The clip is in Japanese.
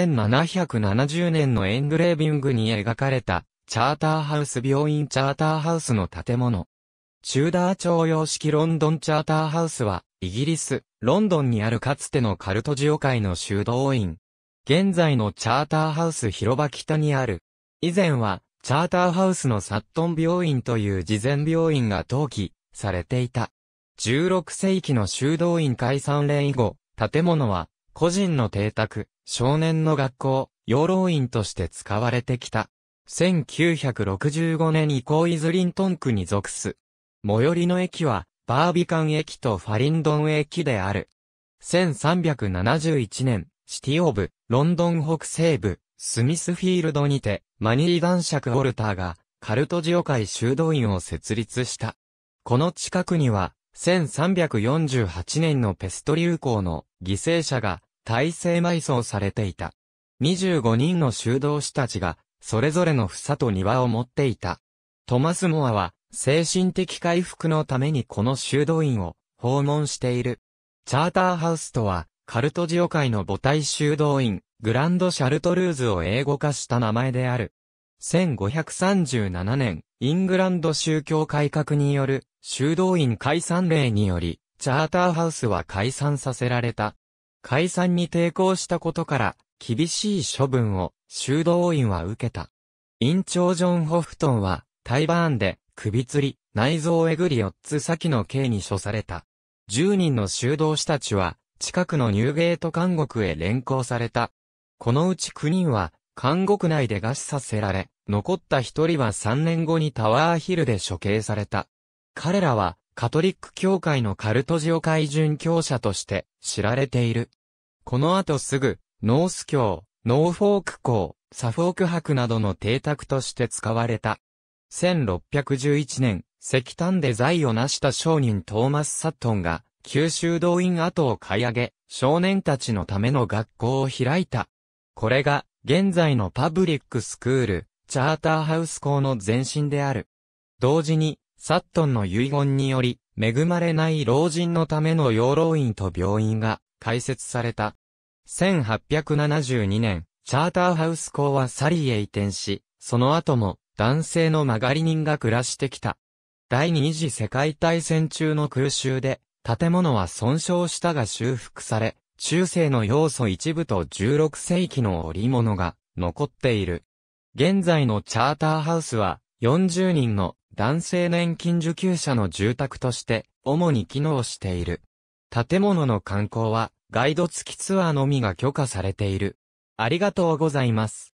1770年のエングレービングに描かれた、チャーターハウス病院チャーターハウスの建物。チューダー徴用式ロンドンチャーターハウスは、イギリス、ロンドンにあるかつてのカルトジオ会の修道院。現在のチャーターハウス広場北にある。以前は、チャーターハウスのサットン病院という事前病院が登記されていた。16世紀の修道院解散令以後、建物は個人の邸宅、少年の学校、養老院として使われてきた。1965年以降イズリントン区に属す。最寄りの駅は、バービカン駅とファリンドン駅である。1371年、シティオブ、ロンドン北西部、スミスフィールドにて、マニー男爵ウォルターが、カルトジオ会修道院を設立した。この近くには、1348年のペスト流行の犠牲者が体制埋葬されていた。25人の修道士たちが、それぞれの房と庭を持っていた。トマス・モアは、精神的回復のためにこの修道院を訪問している。チャーターハウスとは、カルトジオ会の母体修道院、グランドシャルトルーズを英語化した名前である。1537年、イングランド宗教改革による修道院解散令により、チャーターハウスは解散させられた。解散に抵抗したことから、厳しい処分を修道院は受けた。院長ジョン・ホフトンは、タイバーンで、首吊り、内臓をえぐり4つ先の刑に処された。10人の修道士たちは、近くのニューゲート監獄へ連行された。このうち9人は、監獄内で餓死させられ、残った1人は3年後にタワーヒルで処刑された。彼らは、カトリック教会のカルトジオ会殉教者として知られている。この後すぐ、ノース教、ノーフォーク校、サフォーク博などの邸宅として使われた。1611年、石炭で財を成した商人トーマス・サットンが、九州動員跡を買い上げ、少年たちのための学校を開いた。これが、現在のパブリックスクール、チャーターハウス校の前身である。同時に、サットンの遺言により、恵まれない老人のための養老院と病院が開設された。1872年、チャーターハウス校はサリーへ移転し、その後も男性の曲がり人が暮らしてきた。第二次世界大戦中の空襲で、建物は損傷したが修復され、中世の要素一部と16世紀の織物が残っている。現在のチャーターハウスは40人の男性年金受給者の住宅として主に機能している。建物の観光はガイド付きツアーのみが許可されている。ありがとうございます。